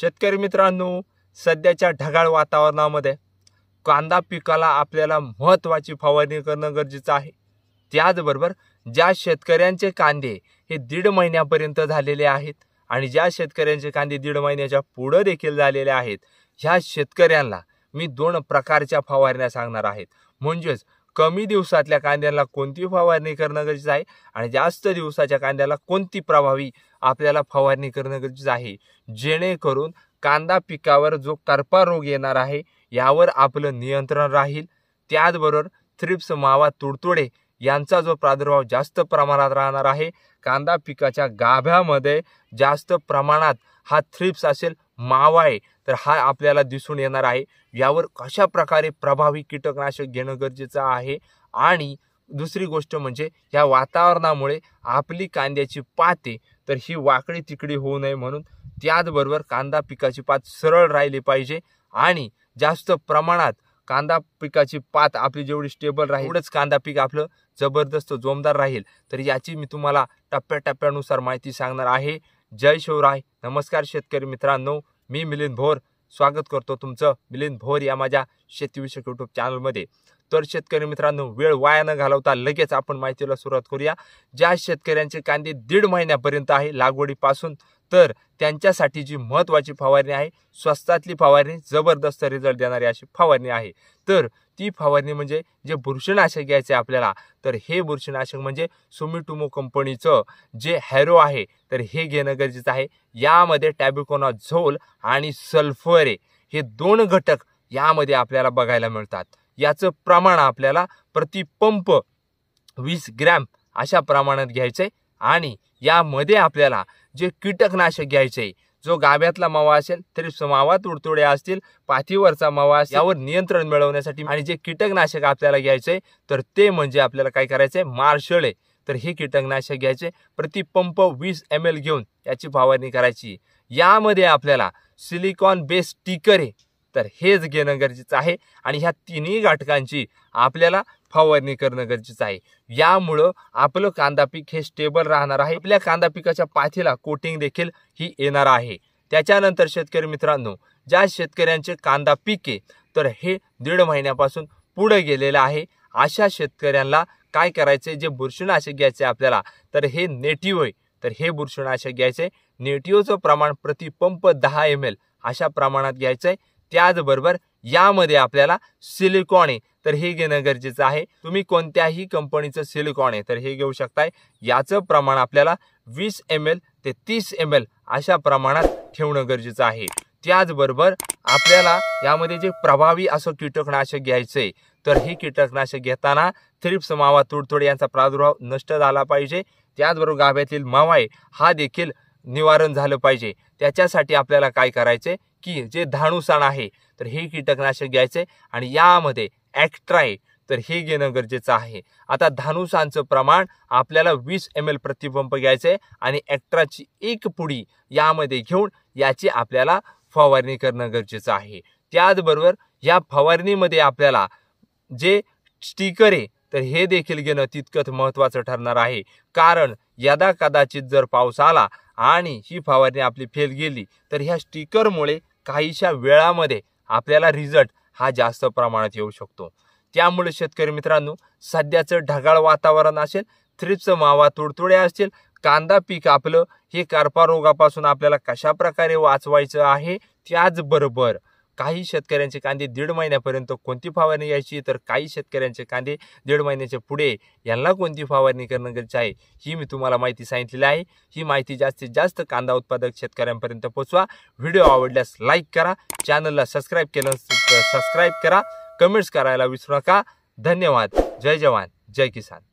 शेतकरी मित्रांनो सध्याच्या ढगाळ वातावरणामध्ये कांदा पिकाला आपल्याला महत्त्वाची फवारणी करणं गरजेचं आहे त्याचबरोबर ज्या शेतकऱ्यांचे कांदे हे दीड महिन्यापर्यंत झालेले आहेत आणि ज्या शेतकऱ्यांचे कांदे दीड महिन्याच्या पुढं देखील झालेले आहेत ह्या शेतकऱ्यांना मी दोन प्रकारच्या फवारण्या सांगणार आहेत म्हणजेच कमी दिवसातल्या कांद्याला कोणती फवारणी करणं गरजेचं आहे आणि जास्त दिवसाच्या कांद्याला कोणती प्रभावी आपल्याला फवारणी करणं गरजेचं आहे जेणेकरून कांदा पिकावर जो करपा रोग येणार आहे यावर आपलं नियंत्रण राहील त्याचबरोबर थ्रिप्स मावा तुडतुडे यांचा जो प्रादुर्भाव जास्त प्रमाणात राहणार आहे कांदा पिकाच्या गाभ्यामध्ये जास्त प्रमाणात हा थ्रिप्स असेल मावा आहे तर हा आपल्याला दिसून येणार आहे यावर कशा प्रकारे प्रभावी कीटकनाशक घेणं गरजेचं आहे आणि दुसरी गोष्ट म्हणजे या वातावरणामुळे आपली कांद्याची पाते तर ही वाकडी तिकडी होऊ नये म्हणून त्याचबरोबर कांदा पिकाची पात सरळ राहिली पाहिजे आणि जास्त प्रमाणात कांदा पिकाची पात आपली जेवढी स्टेबल राहील एवढंच कांदा पीक आपलं जबरदस्त जोमदार राहील तर याची मी तुम्हाला टप्प्याटप्प्यानुसार माहिती सांगणार आहे जय शिवराय नमस्कार शेतकरी मित्रांनो मी मिलिंद भोर स्वागत करतो तुमचं मिलिंद भोर या माझ्या शेतीविषयक युट्यूब चॅनलमध्ये तर शेतकरी मित्रांनो वेळ वाया न घालवता लगेच आपण माहितीला सुरुवात करूया ज्या शेतकऱ्यांचे कांदे दीड महिन्यापर्यंत आहे लागवडीपासून तर त्यांच्यासाठी जी महत्त्वाची फवारणी आहे स्वस्तातली फवारणी जबरदस्त रिझल्ट देणारी अशी फवारणी आहे तर ती फवारणी म्हणजे जे बुरशीनाशक घ्यायचे आपल्याला तर हे बुरशीनाशक म्हणजे सुमिटुमो कंपनीचं जे हॅरो आहे तर हे घेणं गरजेचं आहे यामध्ये टॅबिकोना झोल आणि सल्फरे हे दोन घटक यामध्ये आपल्याला बघायला मिळतात याचं प्रमाण आपल्याला प्रतिपंप वीस ग्रॅम अशा प्रमाणात घ्यायचं आहे आणि यामध्ये आपल्याला जे कीटकनाशक घ्यायचे जो गाभ्यातला मावा असेल तरी मावा तुडतुडे असतील पाथीवरचा मावा यावर नियंत्रण मिळवण्यासाठी आणि जे कीटकनाशक आपल्याला घ्यायचे तर ते म्हणजे आपल्याला काय करायचंय आहे मार्शळे तर हे कीटकनाशक घ्यायचे प्रतिपंप वीस एम एल घेऊन याची फवारणी करायची यामध्ये आपल्याला सिलिकॉन बेस्ड टिकर तर हेच घेणं गरजेचं आहे आणि ह्या तिन्ही घटकांची आपल्याला फवारणी करणं गरजेचं आहे यामुळं आपलं कांदा पीक हे स्टेबल राहणार आहे आपल्या कांदा पिकाच्या पाथीला कोटिंग देखील ही येणार आहे त्याच्यानंतर शेतकरी मित्रांनो ज्या शेतकऱ्यांचे कांदा पीक आहे तर हे दीड महिन्यापासून पुढे गेलेलं आहे अशा शेतकऱ्यांना काय करायचे जे बुरशीनाशक घ्यायचे आपल्याला तर हे नेटिव्ह आहे तर हे बुरशीनाशक घ्यायचे नेटिओचं प्रमाण प्रतिपंप दहा एम एल अशा प्रमाणात घ्यायचं आहे त्याचबरोबर यामध्ये आपल्याला सिलिकॉन आहे तर हे घेणं गरजेचं आहे तुम्ही कोणत्याही कंपनीचं सिलिकॉन आहे तर हे घेऊ शकताय याचं प्रमाण आपल्याला वीस एम एल ते तीस एम एल अशा प्रमाणात ठेवणं गरजेचं आहे त्याचबरोबर आपल्याला यामध्ये जे प्रभावी असं कीटकनाशक घ्यायचं आहे तर हे कीटकनाशक घेताना थ्रिप्स मावा तुडतुडे यांचा प्रादुर्भाव नष्ट झाला पाहिजे त्याचबरोबर गाभ्यातील मावा आहे हा देखील निवारण झालं पाहिजे त्याच्यासाठी आपल्याला काय करायचे की जे धाणूसाण आहे तर हे कीटकनाशक घ्यायचं आहे आणि यामध्ये आहे तर हे घेणं गरजेचं आहे आता धानुसांचं प्रमाण आपल्याला वीस एम एल प्रतिपंप घ्यायचं आहे आणि ॲक्ट्राची एक पुडी यामध्ये घेऊन याची आपल्याला फवारणी करणं गरजेचं आहे त्याचबरोबर या फवारणीमध्ये आपल्याला जे स्टिकर आहे तर हे देखील घेणं तितकंच महत्त्वाचं ठरणार आहे कारण यदा कदाचित जर पाऊस आला आणि ही फवारणी आपली फेल गेली तर ह्या स्टिकरमुळे काहीशा वेळामध्ये आपल्याला रिझल्ट हा जास्त प्रमाणात येऊ शकतो त्यामुळे शेतकरी मित्रांनो सध्याचं ढगाळ वातावरण असेल थ्रिप्स मावा तुडतुडे असतील कांदा पीक आपलं हे रोगापासून आपल्याला कशाप्रकारे वाचवायचं आहे त्याचबरोबर काही शेतकऱ्यांचे कांदे दीड महिन्यापर्यंत कोणती फवारणी यायची तर काही शेतकऱ्यांचे कांदे दीड महिन्याच्या पुढे यांना कोणती फवारणी करणं गरजेचं आहे ही मी तुम्हाला माहिती सांगितलेली आहे ही माहिती जास्तीत जास्त कांदा उत्पादक शेतकऱ्यांपर्यंत पोहोचवा व्हिडिओ आवडल्यास लाईक करा चॅनलला सबस्क्राईब केलं सबस्क्राईब करा कमेंट्स करायला विसरू नका धन्यवाद जय जवान जय किसान